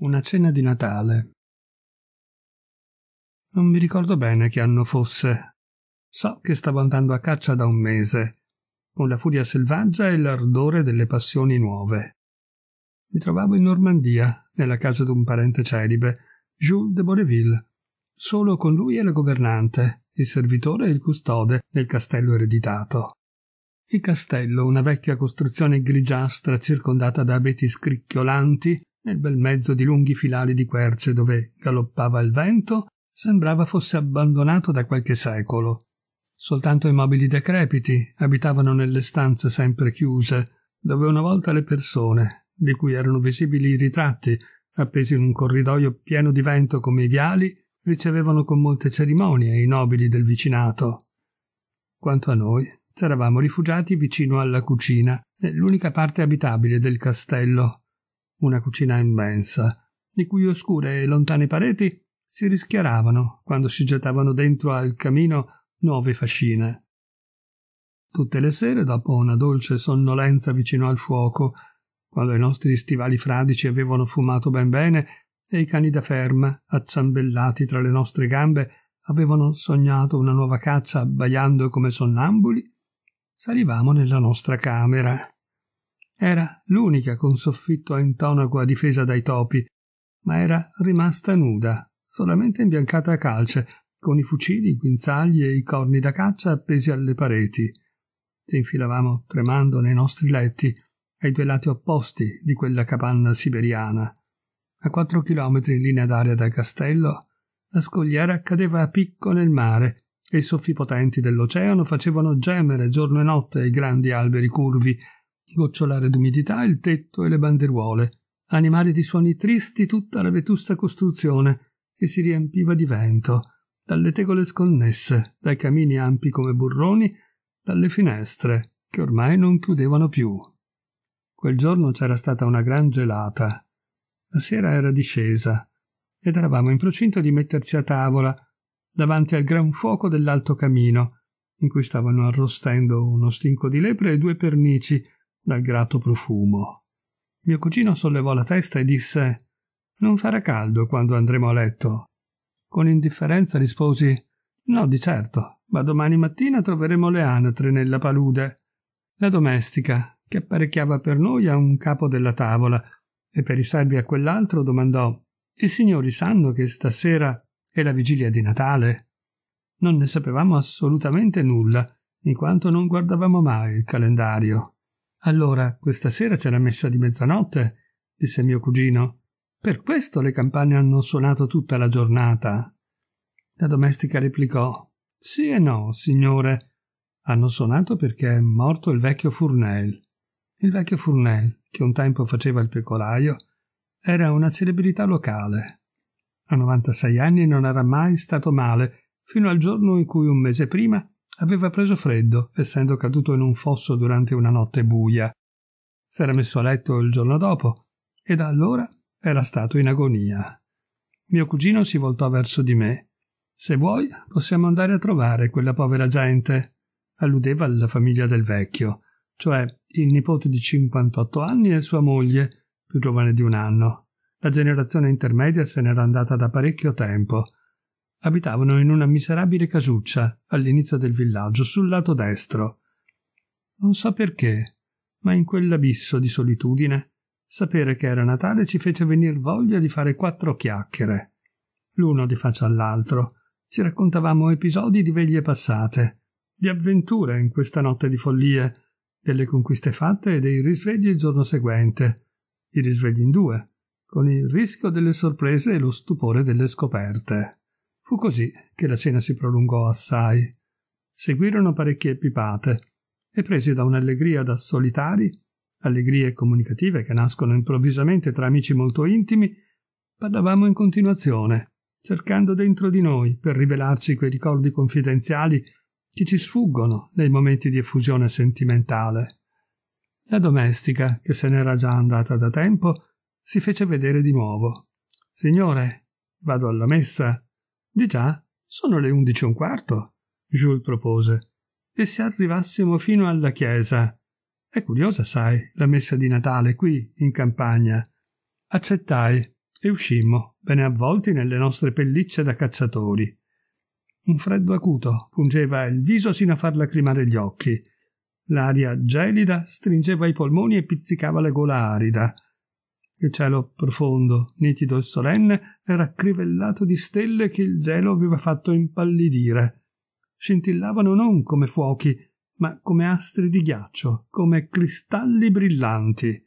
Una cena di Natale. Non mi ricordo bene che anno fosse. So che stavo andando a caccia da un mese, con la furia selvaggia e l'ardore delle passioni nuove. Mi trovavo in Normandia, nella casa d'un parente celibe, Jules de Boreville, solo con lui e la governante, il servitore e il custode del castello ereditato. Il castello, una vecchia costruzione grigiastra circondata da abeti scricchiolanti, nel bel mezzo di lunghi filari di querce dove galoppava il vento, sembrava fosse abbandonato da qualche secolo. Soltanto i mobili decrepiti abitavano nelle stanze sempre chiuse, dove una volta le persone, di cui erano visibili i ritratti, appesi in un corridoio pieno di vento come i viali, ricevevano con molte cerimonie i nobili del vicinato. Quanto a noi, eravamo rifugiati vicino alla cucina, nell'unica parte abitabile del castello, una cucina immensa, le cui oscure e lontane pareti si rischiaravano quando si gettavano dentro al camino nuove fascine. Tutte le sere, dopo una dolce sonnolenza vicino al fuoco, quando i nostri stivali fradici avevano fumato ben bene e i cani da ferma, acciambellati tra le nostre gambe, avevano sognato una nuova caccia abbaiando come sonnambuli, salivamo nella nostra camera era l'unica con soffitto a intonaco a difesa dai topi, ma era rimasta nuda, solamente imbiancata a calce, con i fucili, i guinzagli e i corni da caccia appesi alle pareti. Ci infilavamo tremando nei nostri letti, ai due lati opposti di quella capanna siberiana. A quattro chilometri in linea d'aria dal castello, la scogliera cadeva a picco nel mare e i soffi potenti dell'oceano facevano gemere giorno e notte i grandi alberi curvi gocciolare d'umidità il tetto e le banderuole, animare di suoni tristi tutta la vetusta costruzione che si riempiva di vento, dalle tegole sconnesse, dai camini ampi come burroni, dalle finestre che ormai non chiudevano più. Quel giorno c'era stata una gran gelata. La sera era discesa ed eravamo in procinto di metterci a tavola davanti al gran fuoco dell'alto camino in cui stavano arrostendo uno stinco di lepre e due pernici dal grato profumo. Mio cugino sollevò la testa e disse Non farà caldo quando andremo a letto. Con indifferenza risposi No, di certo, ma domani mattina troveremo le anatre nella palude. La domestica, che apparecchiava per noi a un capo della tavola, e per i servi a quell'altro domandò I signori sanno che stasera è la vigilia di Natale? Non ne sapevamo assolutamente nulla, in quanto non guardavamo mai il calendario. Allora, questa sera c'è la messa di mezzanotte, disse mio cugino. Per questo le campane hanno suonato tutta la giornata. La domestica replicò Sì e no, signore. Hanno suonato perché è morto il vecchio Fournel. Il vecchio Fournel, che un tempo faceva il pecoraio, era una celebrità locale. A 96 anni non era mai stato male, fino al giorno in cui un mese prima Aveva preso freddo, essendo caduto in un fosso durante una notte buia. S'era messo a letto il giorno dopo e da allora era stato in agonia. Mio cugino si voltò verso di me. Se vuoi, possiamo andare a trovare quella povera gente. Alludeva alla famiglia del vecchio, cioè il nipote di 58 anni e sua moglie, più giovane di un anno. La generazione intermedia se n'era andata da parecchio tempo abitavano in una miserabile casuccia all'inizio del villaggio, sul lato destro. Non so perché, ma in quell'abisso di solitudine, sapere che era Natale ci fece venir voglia di fare quattro chiacchiere. L'uno di faccia all'altro, ci raccontavamo episodi di veglie passate, di avventure in questa notte di follie, delle conquiste fatte e dei risvegli il giorno seguente, i risvegli in due, con il rischio delle sorprese e lo stupore delle scoperte. Fu così che la cena si prolungò assai. Seguirono parecchie pipate, e presi da un'allegria da solitari, allegrie comunicative che nascono improvvisamente tra amici molto intimi, parlavamo in continuazione, cercando dentro di noi per rivelarci quei ricordi confidenziali che ci sfuggono nei momenti di effusione sentimentale. La domestica, che se n'era già andata da tempo, si fece vedere di nuovo. Signore, vado alla messa, di già, sono le undici e un quarto, Jules propose. E se arrivassimo fino alla chiesa? È curiosa, sai, la messa di Natale qui, in campagna. Accettai e uscimmo, bene avvolti nelle nostre pellicce da cacciatori. Un freddo acuto pungeva il viso sino a far lacrimare gli occhi. L'aria gelida stringeva i polmoni e pizzicava la gola arida. Il cielo profondo, nitido e solenne, era crivellato di stelle che il gelo aveva fatto impallidire. Scintillavano non come fuochi, ma come astri di ghiaccio, come cristalli brillanti.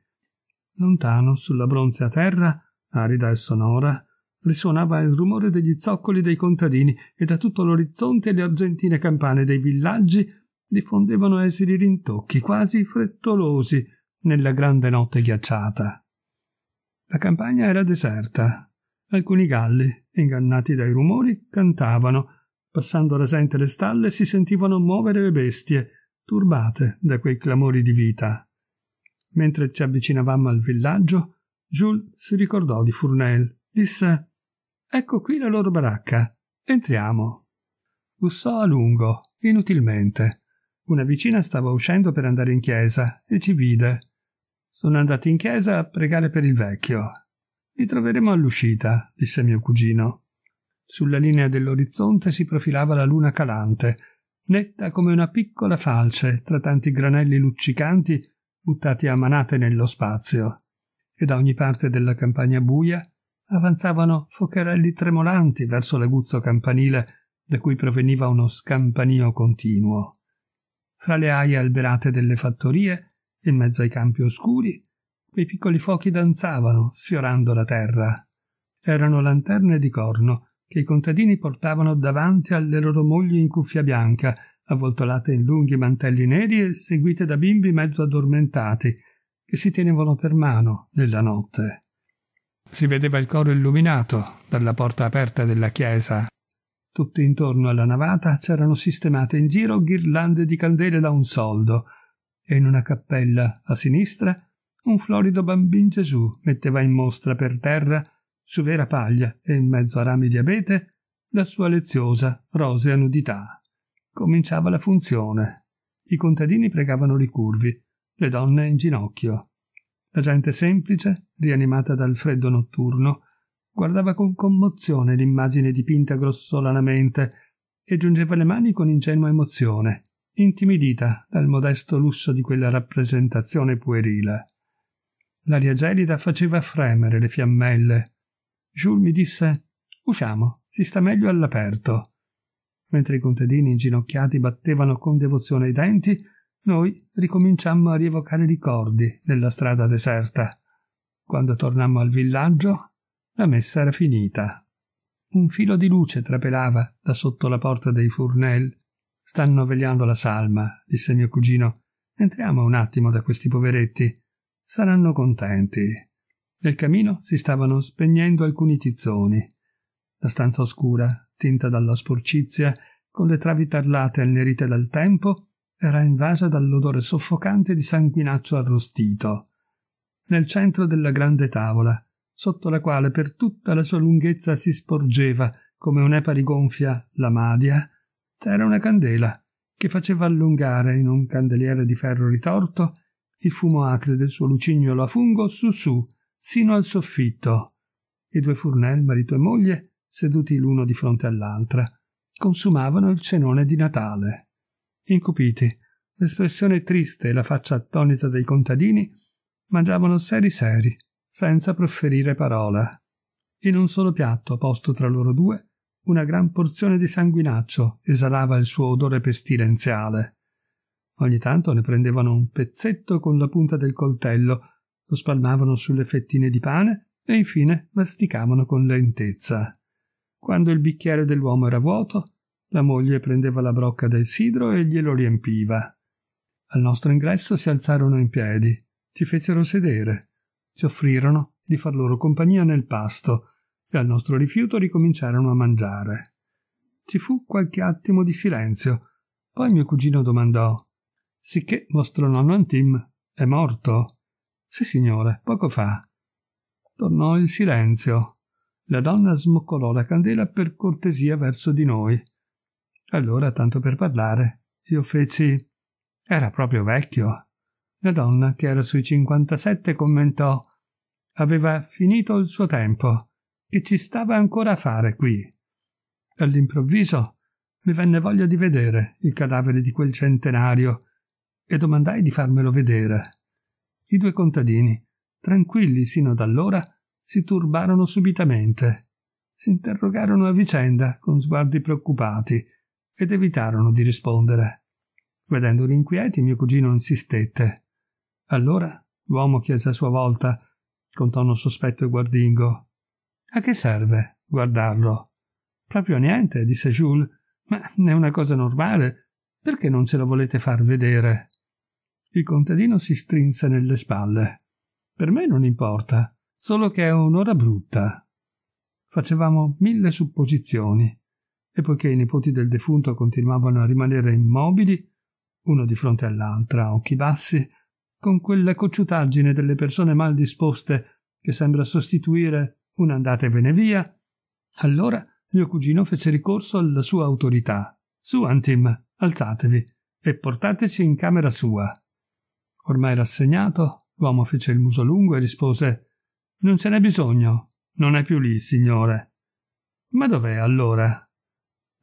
Lontano, sulla bronzea terra, arida e sonora, risuonava il rumore degli zoccoli dei contadini e da tutto l'orizzonte le argentine campane dei villaggi diffondevano esili rintocchi quasi frettolosi nella grande notte ghiacciata. La campagna era deserta. Alcuni galli, ingannati dai rumori, cantavano. Passando rasente le stalle si sentivano muovere le bestie, turbate da quei clamori di vita. Mentre ci avvicinavamo al villaggio, Jules si ricordò di Fournel. Disse Ecco qui la loro baracca. Entriamo. Bussò a lungo, inutilmente. Una vicina stava uscendo per andare in chiesa e ci vide. Sono andati in chiesa a pregare per il vecchio. Li troveremo all'uscita, disse mio cugino. Sulla linea dell'orizzonte si profilava la luna calante, netta come una piccola falce tra tanti granelli luccicanti buttati a manate nello spazio. E da ogni parte della campagna buia avanzavano focherelli tremolanti verso l'aguzzo campanile da cui proveniva uno scampanio continuo. Fra le aie alberate delle fattorie in mezzo ai campi oscuri, quei piccoli fuochi danzavano, sfiorando la terra. Erano lanterne di corno che i contadini portavano davanti alle loro mogli in cuffia bianca, avvoltolate in lunghi mantelli neri e seguite da bimbi mezzo addormentati, che si tenevano per mano nella notte. Si vedeva il coro illuminato dalla porta aperta della chiesa. Tutto intorno alla navata c'erano sistemate in giro ghirlande di candele da un soldo, e in una cappella a sinistra un florido bambin Gesù metteva in mostra per terra, su vera paglia e in mezzo a rami di abete, la sua leziosa, rosea nudità. Cominciava la funzione. I contadini pregavano ricurvi, le donne in ginocchio. La gente semplice, rianimata dal freddo notturno, guardava con commozione l'immagine dipinta grossolanamente e giungeva le mani con ingenua emozione intimidita dal modesto lusso di quella rappresentazione puerile. L'aria gelida faceva fremere le fiammelle. Jules mi disse Usciamo, si sta meglio all'aperto. Mentre i contadini inginocchiati battevano con devozione i denti, noi ricominciammo a rievocare ricordi nella strada deserta. Quando tornammo al villaggio, la messa era finita. Un filo di luce trapelava da sotto la porta dei furnel Stanno vegliando la salma, disse mio cugino. Entriamo un attimo da questi poveretti. Saranno contenti. Nel camino si stavano spegnendo alcuni tizzoni. La stanza oscura, tinta dalla sporcizia, con le travi tarlate annerite dal tempo, era invasa dall'odore soffocante di sanguinaccio arrostito. Nel centro della grande tavola, sotto la quale per tutta la sua lunghezza si sporgeva, come un'epa rigonfia la madia, c'era una candela che faceva allungare in un candeliere di ferro ritorto il fumo acre del suo lucignolo a fungo su su, sino al soffitto. I due Fournel, marito e moglie, seduti l'uno di fronte all'altra, consumavano il cenone di Natale. Incupiti, l'espressione triste e la faccia attonita dei contadini, mangiavano seri seri, senza proferire parola. In un solo piatto posto tra loro due una gran porzione di sanguinaccio esalava il suo odore pestilenziale. Ogni tanto ne prendevano un pezzetto con la punta del coltello, lo spalmavano sulle fettine di pane e infine masticavano con lentezza. Quando il bicchiere dell'uomo era vuoto, la moglie prendeva la brocca del sidro e glielo riempiva. Al nostro ingresso si alzarono in piedi, ci fecero sedere, ci offrirono di far loro compagnia nel pasto e al nostro rifiuto ricominciarono a mangiare. Ci fu qualche attimo di silenzio, poi mio cugino domandò sicché vostro nonno Antim è morto. Sì, signore, poco fa. Tornò il silenzio. La donna smoccolò la candela per cortesia verso di noi. Allora, tanto per parlare, io feci. Era proprio vecchio. La donna, che era sui 57, commentò. Aveva finito il suo tempo che ci stava ancora a fare qui. All'improvviso mi venne voglia di vedere il cadavere di quel centenario e domandai di farmelo vedere. I due contadini, tranquilli sino ad allora, si turbarono subitamente, si interrogarono a vicenda con sguardi preoccupati ed evitarono di rispondere. Vedendoli inquieti, mio cugino insistette. Allora l'uomo chiese a sua volta, con tono sospetto e guardingo: a che serve guardarlo? Proprio niente, disse Jules. Ma è una cosa normale. Perché non ce lo volete far vedere? Il contadino si strinse nelle spalle. Per me non importa, solo che è un'ora brutta. Facevamo mille supposizioni, e poiché i nipoti del defunto continuavano a rimanere immobili, uno di fronte all'altra, a occhi bassi, con quella cocciutaggine delle persone mal disposte che sembra sostituire un andatevene via. Allora mio cugino fece ricorso alla sua autorità. Su, Antim, alzatevi e portateci in camera sua. Ormai rassegnato, l'uomo fece il muso lungo e rispose Non ce n'è bisogno, non è più lì, signore. Ma dov'è allora?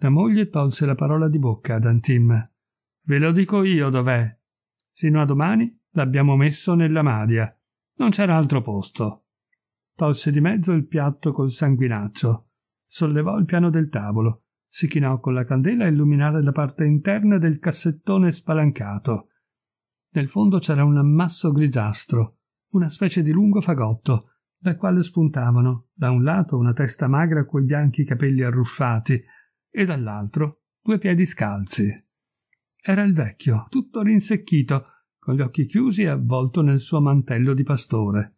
La moglie tolse la parola di bocca ad Antim. Ve lo dico io dov'è. Sino a domani l'abbiamo messo nella madia. Non c'era altro posto tolse di mezzo il piatto col sanguinaccio, sollevò il piano del tavolo, si chinò con la candela a illuminare la parte interna del cassettone spalancato. Nel fondo c'era un ammasso grigiastro, una specie di lungo fagotto, dal quale spuntavano, da un lato, una testa magra coi bianchi capelli arruffati e dall'altro due piedi scalzi. Era il vecchio, tutto rinsecchito, con gli occhi chiusi e avvolto nel suo mantello di pastore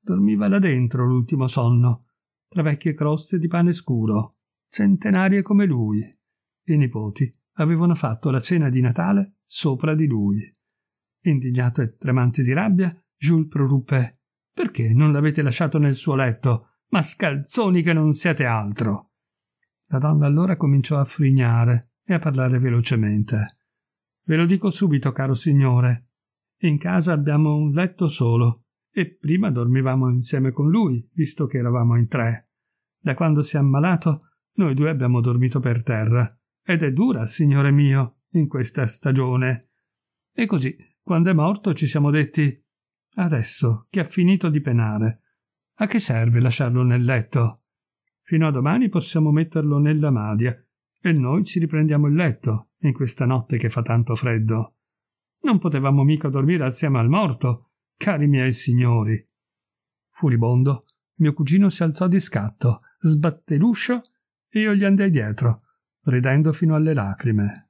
dormiva là dentro l'ultimo sonno, tra vecchie croste di pane scuro, centenarie come lui. I nipoti avevano fatto la cena di Natale sopra di lui. Indignato e tremante di rabbia, Jules proruppe Perché non l'avete lasciato nel suo letto? Ma scalzoni che non siete altro! La donna allora cominciò a frignare e a parlare velocemente. Ve lo dico subito, caro signore. In casa abbiamo un letto solo e prima dormivamo insieme con lui, visto che eravamo in tre. Da quando si è ammalato, noi due abbiamo dormito per terra, ed è dura, signore mio, in questa stagione. E così, quando è morto, ci siamo detti Adesso che ha finito di penare, a che serve lasciarlo nel letto? Fino a domani possiamo metterlo nella madia, e noi ci riprendiamo il letto, in questa notte che fa tanto freddo. Non potevamo mica dormire assieme al morto, Cari miei signori. Furibondo, mio cugino si alzò di scatto, sbatté l'uscio e io gli andai dietro, ridendo fino alle lacrime.